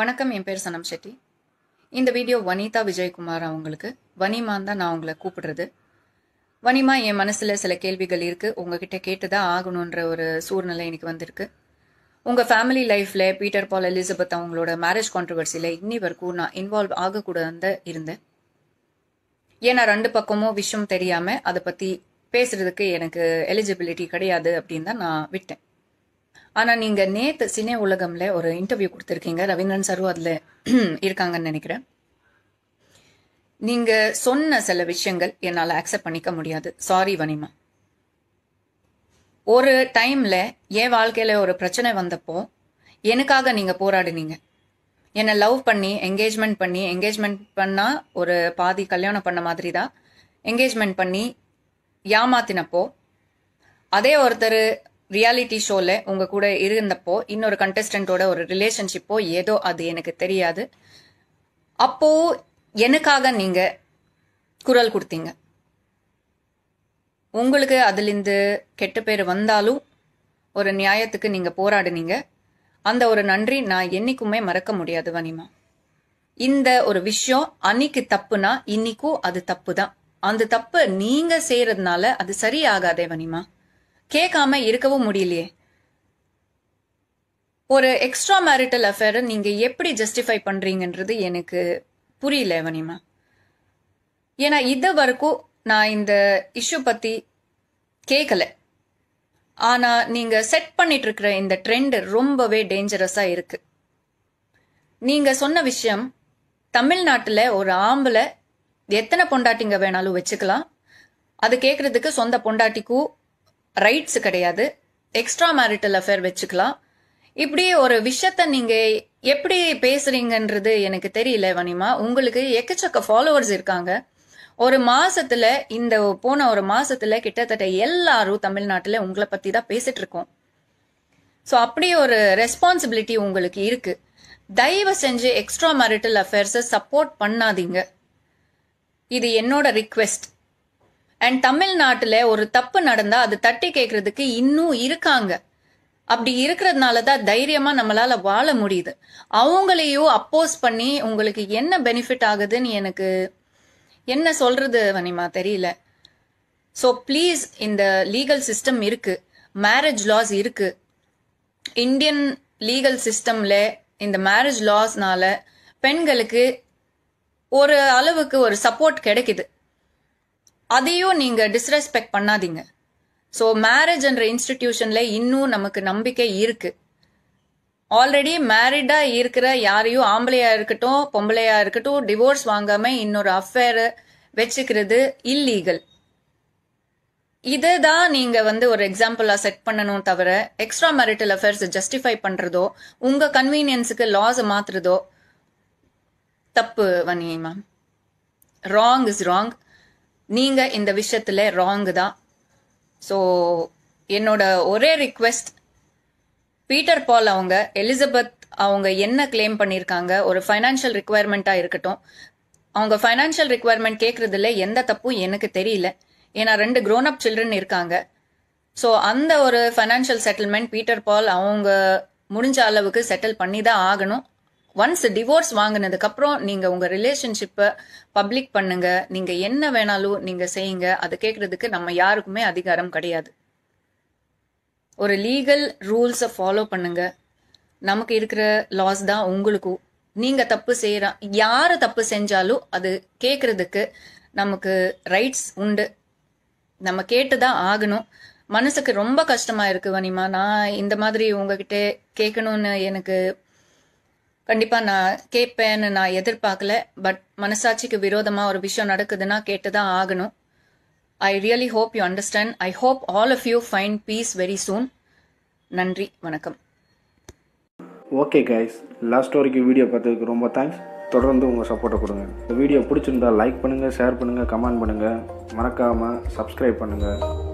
வணக்கம் என் பேர் சனம் செட்டி இந்த வீடியோ வனிதா விஜயகுமார் அவங்களுக்கு வனிமான் தான் நான் உங்களை கூப்பிடுறது வனிமா என் மனசில் சில கேள்விகள் இருக்குது உங்ககிட்ட கேட்டு தான் ஆகணுன்ற ஒரு சூழ்நிலை இன்னைக்கு வந்திருக்கு உங்கள் ஃபேமிலி லைஃப்பில் பீட்டர் பால் எலிசபெத் அவங்களோட மேரேஜ் கான்ட்ரவர்சியில் இன்னி வரைக்கும் நான் இன்வால்வ் ஆகக்கூடாது இருந்தேன் ஏன்னா ரெண்டு பக்கமும் விஷயம் தெரியாமல் அதை பற்றி பேசுறதுக்கு எனக்கு எலிஜிபிலிட்டி கிடையாது அப்படின்னு தான் நான் விட்டேன் ஆனா நீங்க நேத்து சினே உலகம்ல ஒரு இன்டர்வியூ கொடுத்துருக்கீங்க ரவீந்திரன் சரு அதுல இருக்காங்கன்னு நினைக்கிறேன் நீங்க சொன்ன சில விஷயங்கள் என்னால் அக்செப்ட் பண்ணிக்க முடியாது சாரி வனிமா ஒரு டைம்ல என் வாழ்க்கையில ஒரு பிரச்சனை வந்தப்போ எனக்காக நீங்க போராடினீங்க என்னை லவ் பண்ணி என்கேஜ்மெண்ட் பண்ணி என்கேஜ்மெண்ட் பண்ணா ஒரு பாதி கல்யாணம் பண்ண மாதிரி தான் என்கேஜ்மெண்ட் பண்ணி ஏமாத்தினப்போ அதே ஒருத்தர் ரியாலிட்டி ஷோல உங்க கூட இருந்தப்போ இன்னொரு கண்டஸ்டன்ட்டோட ஒரு ரிலேஷன்ஷிப்போ ஏதோ அது எனக்கு தெரியாது அப்போ எனக்காக நீங்க குரல் கொடுத்தீங்க உங்களுக்கு அதுலேருந்து கெட்ட பேர் வந்தாலும் ஒரு நியாயத்துக்கு நீங்க போராடுனீங்க அந்த ஒரு நன்றி நான் என்னைக்குமே மறக்க முடியாது வனிமா இந்த ஒரு விஷயம் அன்னைக்கு தப்புனா இன்னைக்கும் அது தப்பு தான் அந்த தப்பு நீங்க செய்யறதுனால அது சரியாகாதே வனிமா கேட்காம இருக்கவும் முடியலையே ஒரு எக்ஸ்ட்ரா மேரிட்டல் அஃபேரை நீங்கள் எப்படி ஜஸ்டிஃபை பண்ணுறீங்கன்றது எனக்கு புரியல வனிமா ஏன்னா இது வரைக்கும் நான் இந்த இஷ்யூ பற்றி கேட்கல ஆனால் நீங்கள் செட் பண்ணிட்டு இருக்கிற இந்த ட்ரெண்ட் ரொம்பவே டேஞ்சரஸாக இருக்கு நீங்கள் சொன்ன விஷயம் தமிழ்நாட்டில் ஒரு ஆம்பளை எத்தனை பொண்டாட்டிங்க வேணாலும் வச்சுக்கலாம் அது கேட்குறதுக்கு சொந்த பொண்டாட்டிக்கும் ரைட்ஸ் கிடையாது எக்ஸ்ட்ரா மேரிட்டல் அஃபேர் வச்சுக்கலாம் இப்படி ஒரு விஷயத்த நீங்க எப்படி பேசுறீங்கன்றது எனக்கு தெரியல வனிமா உங்களுக்கு எக்கச்சக்க ஃபாலோவர்ஸ் இருக்காங்க ஒரு மாசத்துல இந்த போன ஒரு மாசத்துல கிட்டத்தட்ட எல்லாரும் தமிழ்நாட்டுல உங்களை பத்தி தான் பேசிட்டு இருக்கோம் ஸோ அப்படி ஒரு ரெஸ்பான்சிபிலிட்டி உங்களுக்கு இருக்கு தயவு செஞ்சு எக்ஸ்ட்ரா மேரிட்டல் அஃபேர்ஸை சப்போர்ட் பண்ணாதீங்க இது என்னோட ரிக்வெஸ்ட் அண்ட் தமிழ்நாட்டில் ஒரு தப்பு நடந்தால் அது தட்டி கேட்கறதுக்கு இன்னும் இருக்காங்க அப்படி இருக்கிறதுனால தான் தைரியமாக நம்மளால் வாழ முடியுது அவங்களையும் அப்போஸ் பண்ணி உங்களுக்கு என்ன பெனிஃபிட் ஆகுதுன்னு எனக்கு என்ன சொல்கிறது வனிமா தெரியல ஸோ ப்ளீஸ் இந்த லீகல் சிஸ்டம் இருக்குது மேரேஜ் லாஸ் இருக்குது இந்தியன் லீகல் சிஸ்டம்ல இந்த மேரேஜ் லாஸ்னால பெண்களுக்கு ஒரு அளவுக்கு ஒரு சப்போர்ட் கிடைக்குது அதையும் நீங்கள் டிஸ்ரெஸ்பெக்ட் பண்ணாதீங்க ஸோ மேரேஜ் என்ற இன்ஸ்டிடியூஷன்ல இன்னும் நமக்கு நம்பிக்கை இருக்குது ஆல்ரெடி மேரிடா இருக்கிற யாரையும் ஆம்பளையாக இருக்கட்டும் பொம்பளையாக இருக்கட்டும் டிவோர்ஸ் வாங்காமல் இன்னொரு அஃபேரை வச்சுக்கிறது இல்லீகல் இதுதான் தான் நீங்கள் வந்து ஒரு எக்ஸாம்பிளாக செட் பண்ணணும் தவிர எக்ஸ்ட்ரா மேரிட்டல் அஃபேர்ஸ் ஜஸ்டிஃபை பண்ணுறதோ உங்கள் கன்வீனியன்ஸுக்கு லாஸை மாற்றுறதோ தப்பு வனியை மேம் ராங் இஸ் ராங் நீங்க இந்த விஷயத்துல ராங் தான் ஸோ என்னோட ஒரே ரிக்வெஸ்ட் பீட்டர் பால் அவங்க எலிசபெத் அவங்க என்ன கிளைம் பண்ணியிருக்காங்க ஒரு ஃபைனான்ஷியல் ரிக்குவயர்மெண்ட்டாக இருக்கட்டும் அவங்க ஃபைனான்ஷியல் ரிக்குவயர்மெண்ட் கேட்குறதுல எந்த தப்பும் எனக்கு தெரியல ஏன்னா ரெண்டு க்ரோன் அப் சில்ட்ரன் இருக்காங்க ஸோ அந்த ஒரு ஃபைனான்ஷியல் செட்டில்மெண்ட் பீட்டர் பால் அவங்க முடிஞ்ச அளவுக்கு செட்டில் பண்ணி தான் ஆகணும் ஒன்ஸ் டிவோர்ஸ் வாங்கினதுக்கு அப்புறம் நீங்க உங்க ரிலேஷன்ஷிப்பை பப்ளிக் பண்ணுங்க நீங்க என்ன வேணாலும் நீங்க செய்யுங்க அதை கேட்கறதுக்கு நம்ம யாருக்குமே அதிகாரம் கிடையாது ஒரு லீகல் ரூல்ஸை ஃபாலோ பண்ணுங்க நமக்கு இருக்கிற லாஸ் தான் உங்களுக்கும் நீங்க தப்பு செய்யற யாரு தப்பு செஞ்சாலும் அது கேட்கறதுக்கு நமக்கு ரைட்ஸ் உண்டு நம்ம கேட்டுதான் ஆகணும் மனசுக்கு ரொம்ப கஷ்டமா இருக்கு வனிமா நான் இந்த மாதிரி உங்ககிட்ட கேட்கணும்னு எனக்கு கண்டிப்பாக நான் கேட்பேன்னு நான் எதிர்பார்க்கல பட் மனசாட்சிக்கு விரோதமாக ஒரு விஷயம் நடக்குதுன்னா கேட்டு தான் ஆகணும் I really hope you understand I hope all of you find peace very soon நன்றி வணக்கம் ஓகே கைஸ் லாஸ்ட் வரைக்கும் வீடியோ பார்த்ததுக்கு ரொம்ப தேங்க்ஸ் தொடர்ந்து உங்கள் சப்போர்ட்டை கொடுங்க இந்த வீடியோ பிடிச்சிருந்தா லைக் பண்ணுங்கள் ஷேர் பண்ணுங்கள் கமெண்ட் பண்ணுங்கள் மறக்காமல் சப்ஸ்கிரைப் பண்ணுங்கள்